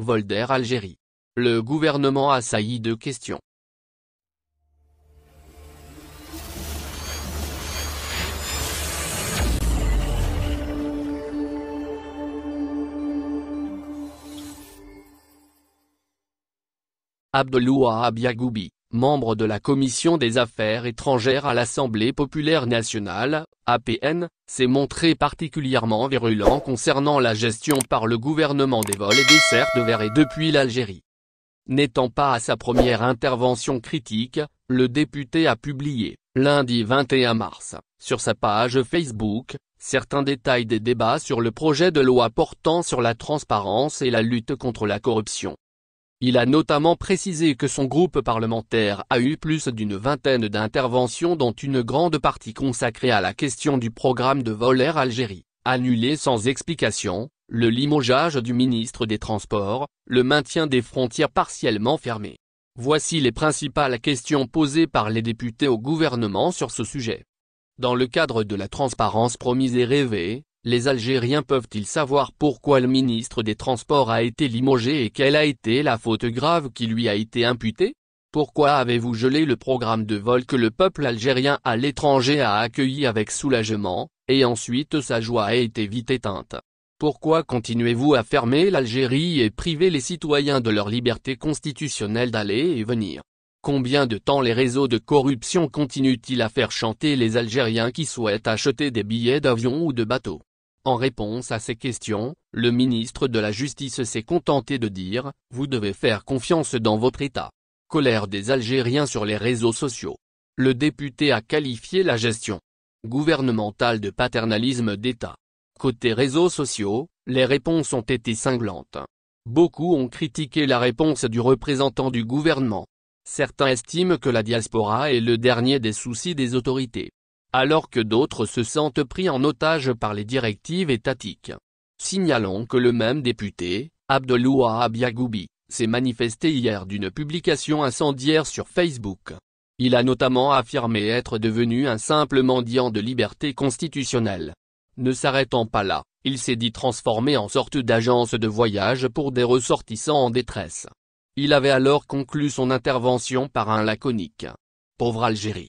Volder Algérie. Le gouvernement a assailli de questions. Abdeloua Abiagoubi, membre de la Commission des Affaires étrangères à l'Assemblée populaire nationale, APN, s'est montré particulièrement virulent concernant la gestion par le gouvernement des vols et des certes de verre et depuis l'Algérie. N'étant pas à sa première intervention critique, le député a publié, lundi 21 mars, sur sa page Facebook, certains détails des débats sur le projet de loi portant sur la transparence et la lutte contre la corruption. Il a notamment précisé que son groupe parlementaire a eu plus d'une vingtaine d'interventions dont une grande partie consacrée à la question du programme de vol Algérie, annulé sans explication, le limogeage du ministre des Transports, le maintien des frontières partiellement fermées. Voici les principales questions posées par les députés au gouvernement sur ce sujet. Dans le cadre de la transparence promise et rêvée, les Algériens peuvent-ils savoir pourquoi le ministre des Transports a été limogé et quelle a été la faute grave qui lui a été imputée Pourquoi avez-vous gelé le programme de vol que le peuple algérien à l'étranger a accueilli avec soulagement, et ensuite sa joie a été vite éteinte Pourquoi continuez-vous à fermer l'Algérie et priver les citoyens de leur liberté constitutionnelle d'aller et venir Combien de temps les réseaux de corruption continuent-ils à faire chanter les Algériens qui souhaitent acheter des billets d'avion ou de bateau en réponse à ces questions, le ministre de la Justice s'est contenté de dire « Vous devez faire confiance dans votre État ». Colère des Algériens sur les réseaux sociaux. Le député a qualifié la gestion gouvernementale de paternalisme d'État. Côté réseaux sociaux, les réponses ont été cinglantes. Beaucoup ont critiqué la réponse du représentant du gouvernement. Certains estiment que la diaspora est le dernier des soucis des autorités alors que d'autres se sentent pris en otage par les directives étatiques. Signalons que le même député, Abdelouahab Yagoubi, s'est manifesté hier d'une publication incendiaire sur Facebook. Il a notamment affirmé être devenu un simple mendiant de liberté constitutionnelle. Ne s'arrêtant pas là, il s'est dit transformé en sorte d'agence de voyage pour des ressortissants en détresse. Il avait alors conclu son intervention par un laconique. Pauvre Algérie.